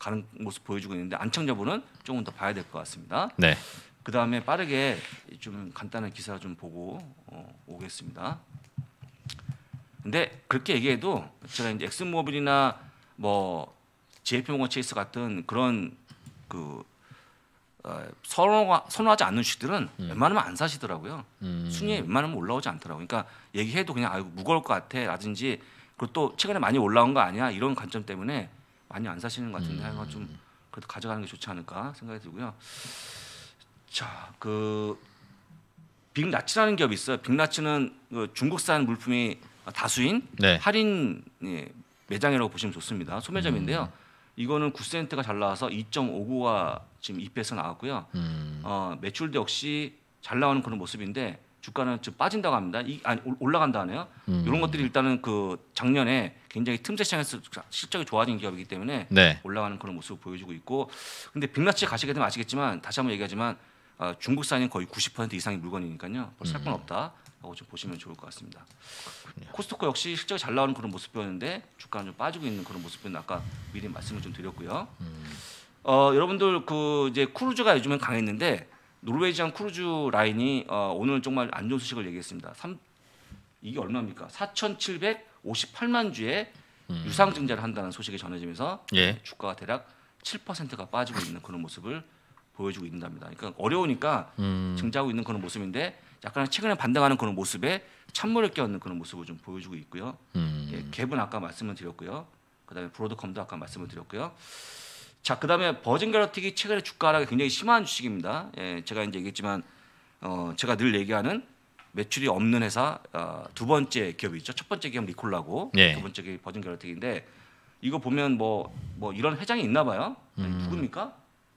가는 모습 보여주고 있는데 안창자분은 조금 더 봐야 될 것 같습니다. 네. 그 다음에 빠르게 좀 간단한 기사 좀 보고 어, 오겠습니다. 근데 그렇게 얘기해도 제가 이제 엑스모빌이나 뭐 JP모건 체이스 같은 그런 그 어, 선호가, 선호하지 않는 주들은 음. 웬만하면 안 사시더라고요. 음. 순위에 웬만하면 올라오지 않더라고요. 그러니까 얘기해도 그냥 아유 무거울 것 같아 라든지 그리고 또 최근에 많이 올라온 거 아니야 이런 관점 때문에 많이 안 사시는 것 같은데 음. 좀 그래도 가져가는 게 좋지 않을까 생각이 들고요. 자, 그 빅나치라는 기업이 있어요. 빅나치는 그 중국산 물품이 아, 다수인 네. 할인 예, 매장이라고 보시면 좋습니다. 소매점인데요. 음. 이거는 9센트가 잘 나와서 2.59가 지금 입에서 나왔고요. 음. 어, 매출도 역시 잘 나오는 그런 모습인데 주가는 좀 빠진다고 합니다. 이, 아니 올라간다 하네요. 음. 이런 것들이 일단은 그 작년에 굉장히 틈새 시장에서 실적이 좋아진 기업이기 때문에 네. 올라가는 그런 모습을 보여주고 있고 근데 빅마치 가시게 되면 아시겠지만 다시 한번 얘기하지만 어, 중국산이 거의 90% 이상의 물건이니까요. 살건 음. 없다. 라고 좀 보시면 좋을 것 같습니다. 그렇군요. 코스트코 역시 실적이 잘 나오는 그런 모습이었는데 주가는 좀 빠지고 있는 그런 모습은 아까 미리 말씀을 좀 드렸고요. 음. 어, 여러분들 그 이제 크루즈가 요즘엔 강했는데 노르웨이지안 크루즈 라인이 어, 오늘 정말 안 좋은 소식을 얘기했습니다. 3, 이게 얼마입니까? 4,758만 주에 음. 유상 증자를 한다는 소식이 전해지면서 예. 주가가 대략 7%가 빠지고 있는 그런 모습을 보여주고 있는답니다. 그러니까 어려우니까 음. 증자하고 있는 그런 모습인데 약간 최근에 반등하는 그런 모습에 찬물을 끼얹는 그런 모습을 좀 보여주고 있고요. 음. 예, 갭은 아까 말씀을 드렸고요. 그다음에 브로드컴도 아까 말씀을 드렸고요. 자, 그다음에 버진 갤럭틱이 최근에 주가 하락이 굉장히 심한 주식입니다. 예, 제가 이제 얘기했지만 어, 제가 늘 얘기하는 매출이 없는 회사 어, 두 번째 기업이죠. 첫 번째 기업 리콜라고 예. 두 번째 기업 버진 갤럭틱인데 이거 보면 뭐뭐 뭐 이런 회장이 있나 봐요. 음. 누굽니까?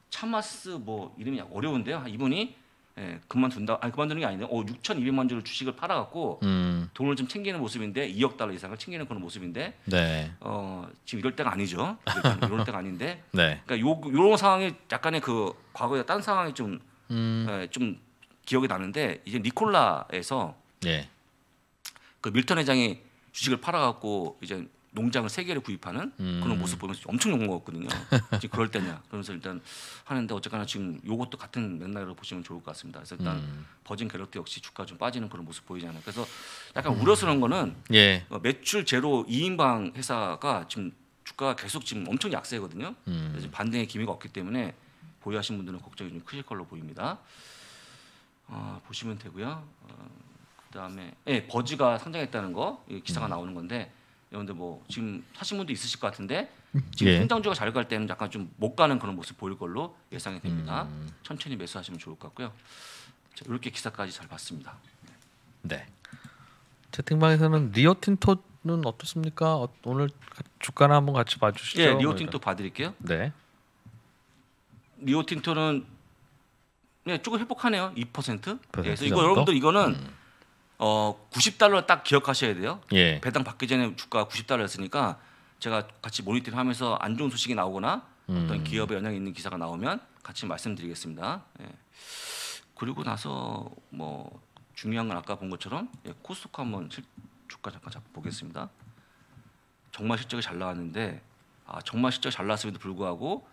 차마스 뭐 이름이 어려운데요. 이분이 예, 그만둔다. 아니 그만두는 게 아닌데, 어 6,200만 주를 주식을 팔아갖고 음. 돈을 좀 챙기는 모습인데 2억 달러 이상을 챙기는 그런 모습인데, 네. 어 지금 이럴 때가 아니죠. 이럴 때가 아닌데, 네. 그러니까 요 요런 상황이 약간의 그 과거에 딴 상황이 좀좀 음. 예, 좀 기억이 나는데 이제 니콜라에서 예. 그 밀턴 회장이 주식을 팔아갖고 이제 농장을 세 개를 구입하는 음. 그런 모습 보면서 엄청 욕먹었거든요. 지금 그럴 때냐. 그러면서 일단 하는데 어쨌거나 지금 요것도 같은 맥락으로 보시면 좋을 것 같습니다. 그래서 일단 음. 버진 갤럭트 역시 주가 좀 빠지는 그런 모습 보이잖아요 그래서 약간 음. 우려스러운 거는 예. 어, 매출 제로 2인방 회사가 지금 주가가 계속 지금 엄청 약세거든요. 음. 그래서 반등의 기미가 없기 때문에 보유하신 분들은 걱정이 좀 크실 걸로 보입니다. 어, 보시면 되고요. 어, 그다음에 예, 버즈가 상장했다는 거 기사가 음. 나오는 건데 여러분들 예, 뭐 지금 사신 분도 있으실 것 같은데 지금 예. 성장주가 잘 갈 때는 약간 좀 못 가는 그런 모습 보일 걸로 예상이 됩니다. 음. 천천히 매수하시면 좋을 것 같고요. 자, 이렇게 기사까지 잘 봤습니다. 네. 채팅방에서는 리오틴토는 어떻습니까? 어, 오늘 주가나 한번 같이 봐주시죠. 예, 뭐 리오틴토 봐드릴게요. 네. 리오틴토는 네, 조금 회복하네요. 2%. 예, 그래서 이거 여러분들 이거는 음. 어 90달러 딱 기억하셔야 돼요. 예. 배당 받기 전에 주가 90달러였으니까 제가 같이 모니터링 하면서 안 좋은 소식이 나오거나 음. 어떤 기업에 영향이 있는 기사가 나오면 같이 말씀드리겠습니다. 예. 그리고 나서 뭐 중요한 건 아까 본 것처럼 예, 코스코 한번 실, 주가 잠깐 보겠습니다. 정말 실적이 잘 나왔는데 아, 정말 실적이 잘 나왔음에도 불구하고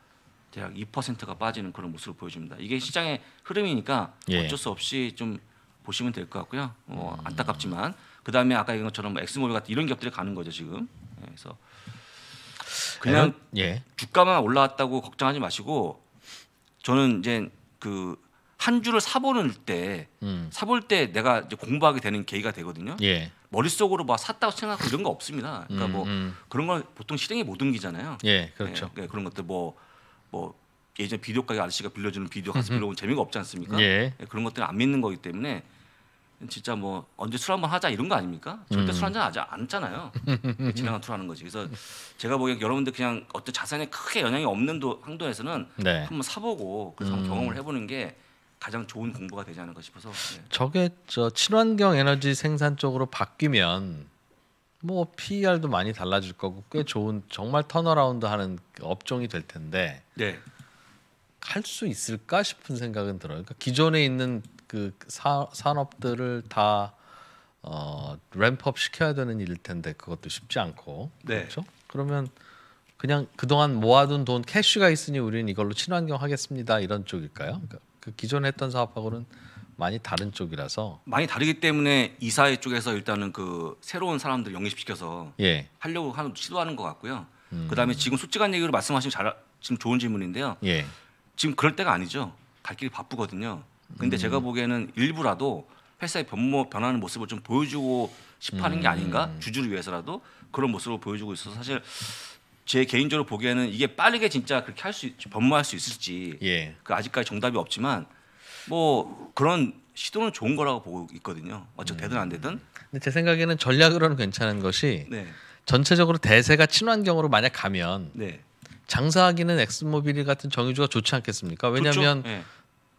대략 2%가 빠지는 그런 모습을 보여줍니다. 이게 시장의 흐름이니까 예. 어쩔 수 없이 좀 보시면 될 것 같고요. 뭐 음. 안타깝지만 그 다음에 아까 얘기한 것처럼 엑스몰 같은 이런 기업들이 가는 거죠 지금. 예, 그래서 그냥 예. 주가만 올라왔다고 걱정하지 마시고 저는 이제 그 한 주를 사보는 때 음. 사볼 때 내가 이제 공부하게 되는 계기가 되거든요. 예. 머릿속으로 막 뭐 샀다고 생각하고 이런 거 없습니다. 그러니까 음, 뭐 음. 그런 걸 보통 실행에 못 옮기잖아요. 예, 그렇죠. 예, 네, 그런 것들 뭐 뭐 예전 비디오 가게 아저씨가 빌려주는 비디오 가서 빌려온 재미가 없지 않습니까? 예. 예. 그런 것들은 안 믿는 거기 때문에 진짜 뭐 언제 술 한 번 하자 이런 거 아닙니까? 절대 음. 술 한 잔 하지 않잖아요. 지나간 투라는 거지. 그래서 제가 보기에 여러분들 그냥 어떤 자산에 크게 영향이 없는 도, 항도에서는 네. 한번 사보고 그 음. 경험을 해보는 게 가장 좋은 공부가 되지 않을까 싶어서. 네. 저게 저 친환경 에너지 생산 쪽으로 바뀌면 뭐 PER도 많이 달라질 거고 꽤 좋은 정말 턴어라운드 하는 업종이 될 텐데. 네. 할수 있을까 싶은 생각은 들어요. 그러니까 기존에 있는 그 사, 산업들을 다 어, 램프업 시켜야 되는 일일 텐데 그것도 쉽지 않고 네. 그렇죠? 그러면 그냥 그동안 모아둔 돈 캐시가 있으니 우리는 이걸로 친환경 하겠습니다 이런 쪽일까요? 그러니까 그 기존에 했던 사업하고는 많이 다른 쪽이라서 많이 다르기 때문에 이사회 쪽에서 일단은 그 새로운 사람들 영입시켜서 예. 하려고 하는 시도하는 것 같고요. 음. 그다음에 지금 솔직한 얘기로 말씀하시면잘 지금 좋은 질문인데요. 예. 지금 그럴 때가 아니죠. 갈 길이 바쁘거든요. 근데 음. 제가 보기에는 일부라도 회사의 변모 변하는 모습을 좀 보여주고 싶어하는 음. 게 아닌가 음. 주주를 위해서라도 그런 모습을 보여주고 있어서 사실 제 개인적으로 보기에는 이게 빠르게 진짜 그렇게 할 수 변모할 수 있을지 예. 그 아직까지 정답이 없지만 뭐 그런 시도는 좋은 거라고 보고 있거든요. 어쨌 음. 되든 안 되든. 근데 제 생각에는 전략으로는 괜찮은 것이 네. 전체적으로 대세가 친환경으로 만약 가면 네. 장사하기는 엑스모빌 같은 정유주가 좋지 않겠습니까? 왜냐하면 네. 예.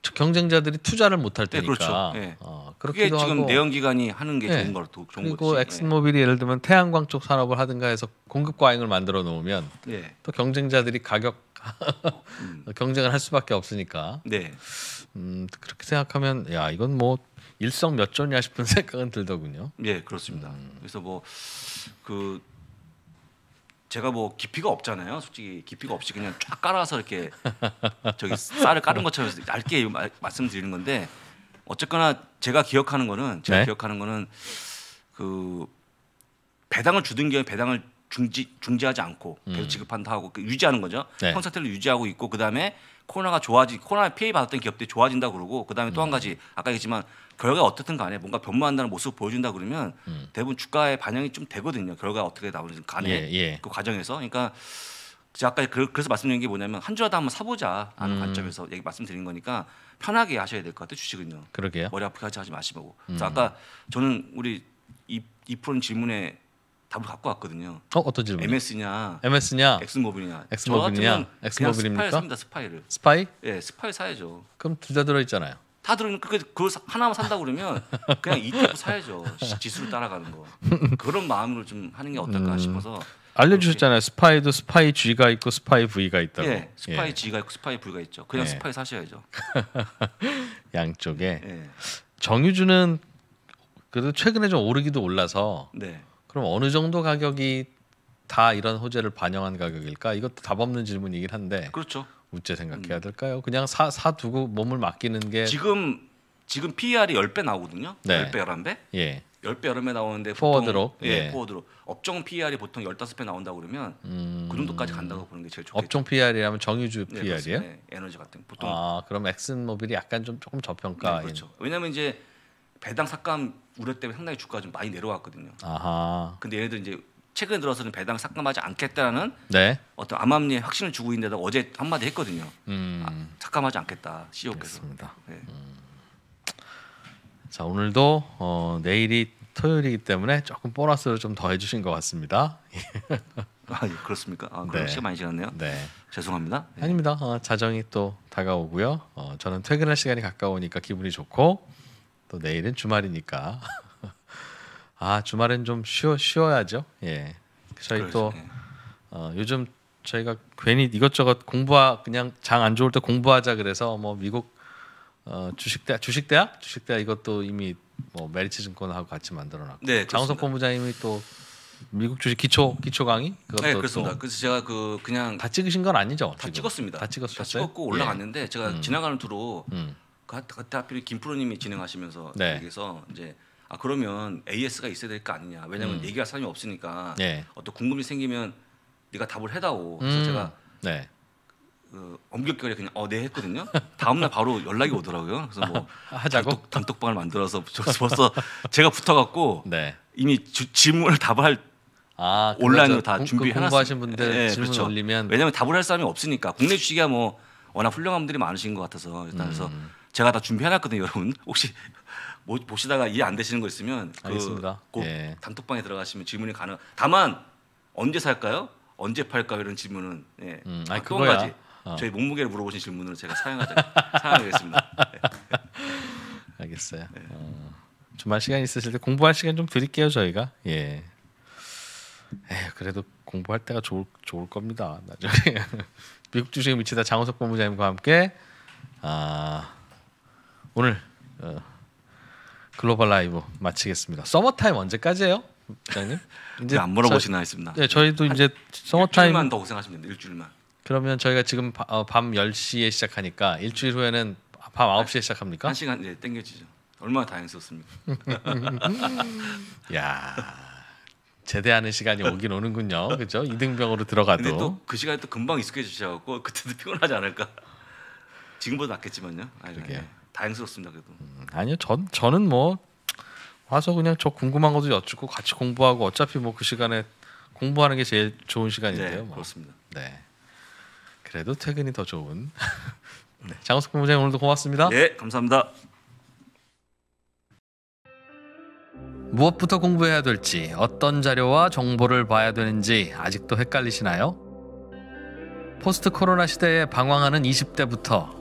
경쟁자들이 투자를 못할 때니까 네, 그렇죠. 네. 어, 그렇게 지금 하고. 내연기관이 하는 게 네. 좋은 걸 좋은 그리고 엑스모빌이 네. 예. 를 들면 태양광 쪽 산업을 하든가 해서 공급 과잉을 만들어 놓으면 네. 또 경쟁자들이 가격 음. 경쟁을 할 수밖에 없으니까 네. 음, 그렇게 생각하면 야 이건 뭐 일성 몇 조냐 싶은 생각은 들더군요. 네, 그렇습니다. 음. 그래서 뭐그 제가 뭐 깊이가 없잖아요. 솔직히 깊이가 없이 그냥 쫙 깔아서 이렇게 저기 쌀을 깔은 것처럼 얇게 마, 말씀드리는 건데 어쨌거나 제가 기억하는 거는 제가 네? 기억하는 거는 그 배당을 주든 경우 배당을 중지 중지하지 않고 음. 계속 지급한다 하고 그 유지하는 거죠. 네. 콘서트를 유지하고 있고 그 다음에 코로나가 좋아지 코로나 피해 받았던 기업들이 좋아진다 그러고 그 다음에 또한 음. 가지 아까 얘기했지만 결과 가 어떻든 간에 뭔가 변모한다는 모습을 보여준다 그러면 음. 대부분 주가에 반영이 좀 되거든요. 결과 가 어떻게 나오는지 간에 예, 예. 그 과정에서 그러니까 제가 아까 그, 그래서 말씀드린 게 뭐냐면 한 주라도 한번 사보자 하는 음. 관점에서 얘기 말씀드린 거니까 편하게 하셔야 될 것 같아요 주식은요. 그러게요. 머리 아프게 하지 마시고. 음. 아까 저는 우리 이, 이 프로 질문에 답을 갖고 왔거든요. 어 어떤 질문? MS냐, MS냐, 엑스모빌이냐. 엑스모빌이냐? 엑스모빌입니까? 스파이 삽니다 스파이를. 스파이? 예, 스파이 사야죠. 그럼 둘 다 들어 있잖아요. 다 들어있는 그그 그, 하나만 산다고 그러면 그냥 ETF 사야죠. 지수를 따라가는 거. 그런 마음으로 좀 하는 게 어떨까 음. 싶어서 알려주셨잖아요. 스파이도 스파이 G가 있고 스파이 V가 있다고. 예, 스파이 예. G가 있고 스파이 V가 있죠. 그냥 예. 스파이 사셔야죠. 양쪽에. 예. 정유주는 그래도 최근에 좀 오르기도 올라서. 네. 그럼 어느 정도 가격이 다 이런 호재를 반영한 가격일까? 이것도 답 없는 질문이긴 한데. 그렇죠. 우째 생각해야 음. 될까요? 그냥 사 사두고 몸을 맡기는 게 지금 지금 PER이 10배 나오거든요. 네. 10배 11배. 예. 10배 11배 나오는데 포워드로 예, 예. 포워드로 업종 PER이 보통 15배 나온다고 그러면 음... 그 정도까지 간다고 보는 게 제일 좋겠죠. 업종 PER이라면 정유주 네, PER이에요? 네, 에너지 같은 보통 아, 그럼 엑슨모빌이 약간 좀 조금 저평가인 네, 그렇죠. 왜냐면 이제 배당 삭감 우려 때문에 상당히 주가가 좀 많이 내려왔거든요. 아하. 근데 얘네들 이제 최근 들어서는 배당 삭감하지 않겠다는 네. 어떤 암암리의 확신을 주고 있는데다 어제 한마디 했거든요. 음. 아, 삭감하지 않겠다 CEO께서. 네. 음. 자 오늘도 어, 내일이 토요일이기 때문에 조금 보너스를 좀 더 해주신 것 같습니다. 아, 예, 그렇습니까? 아, 그럼 네. 시간 많이 지났네요. 네. 죄송합니다. 네. 아닙니다. 어, 자정이 또 다가오고요. 어, 저는 퇴근할 시간이 가까우니까 기분이 좋고 또 내일은 주말이니까 아 주말엔 좀 쉬어 쉬어야죠. 예, 저희 그렇지, 또 어, 요즘 저희가 괜히 이것저것 공부하 그냥 장 안 좋을 때 공부하자 그래서 뭐 미국 어, 주식대학 주식대학 주식대학 이것도 이미 뭐 메리츠 증권하고 같이 만들어놨고 네, 장우석 본부장님이 또 미국 주식 기초 기초 강의 그것도 네, 그렇습니다. 그래서 제가 그 그냥 다 찍으신 건 아니죠? 다 지금? 찍었습니다. 다 찍었어요. 다 찍었고 올라갔는데 예. 제가 음. 지나가는 도로 음. 그때 그 하필 김프로님이 진행하시면서 네. 여기서 이제 아 그러면 AS가 있어야 될 거 아니냐. 왜냐면 음. 얘기할 사람이 없으니까 네. 예. 어떤 궁금이 생기면 네가 답을 해다오. 그래서 음. 제가 네. 그엄격하게 그냥 어네 했거든요. 다음날 바로 연락이 오더라고요. 그래서 뭐 하자고 단톡, 방을 만들어서 벌써 제가 붙어갖고 네. 이미 주, 질문을 답할 아, 온라인으로 다 준비해놨어요. 공부하신 분들 네, 질문 그렇죠. 올리면 왜냐면 답을 할 사람이 없으니까 국내 주식이야 뭐 워낙 훌륭한 분들이 많으신 것 같아서 일단 음. 그래서 제가 다 준비해놨거든요, 여러분. 혹시 보시다가 이해 안 되시는 거 있으면 그 알겠습니다. 곧 예. 단톡방에 들어가시면 질문이 가능. 다만 언제 살까요? 언제 팔까요? 이런 질문은 예. 음, 아니, 아, 또 가지 어. 저희 몸무게를 물어보신 질문을 제가 사용하자 사용하겠습니다. 네. 예. 알겠어요. 네. 어, 주말 시간 있으실 때 공부할 시간 좀 드릴게요 저희가. 예. 에휴, 그래도 공부할 때가 좋을, 좋을 겁니다. 나중에 미국 주식에 미치다 장호석 본부장님과 함께 아, 오늘 어, 글로벌 라이브 마치겠습니다. 서머타임 언제까지예요? 부장님? 이제 안 물어보시나 했습니다. 네, 저희도 이제 서머타임만 더 고생하시면 됩니다. 일주일만. 그러면 저희가 지금 바, 어, 밤 10시에 시작하니까 일주일 후에는 밤 9시에 시작합니까? 한 시간 네, 땡겨지죠. 얼마나 다행스럽습니까? 야. 제대하는 시간이 오긴 오는군요. 그죠? 이등병으로 들어가도. 근데 또그 시간에 또 금방 익숙해지셔 갖고 그때도 피곤하지 않을까? 지금보다 낫겠지만요. 아, 그게요. 네. 다행스럽습니다. 그래도. 음, 아니요, 전 저는 뭐 와서 그냥 저 궁금한 것도 여쭙고 같이 공부하고 어차피 뭐 그 시간에 공부하는 게 제일 좋은 시간인데요. 네, 뭐. 그렇습니다. 네. 그래도 퇴근이 더 좋은. 네, 장호석 본부장님 오늘도 고맙습니다. 네, 감사합니다. 무엇부터 공부해야 될지, 어떤 자료와 정보를 봐야 되는지 아직도 헷갈리시나요? 포스트 코로나 시대에 방황하는 20대부터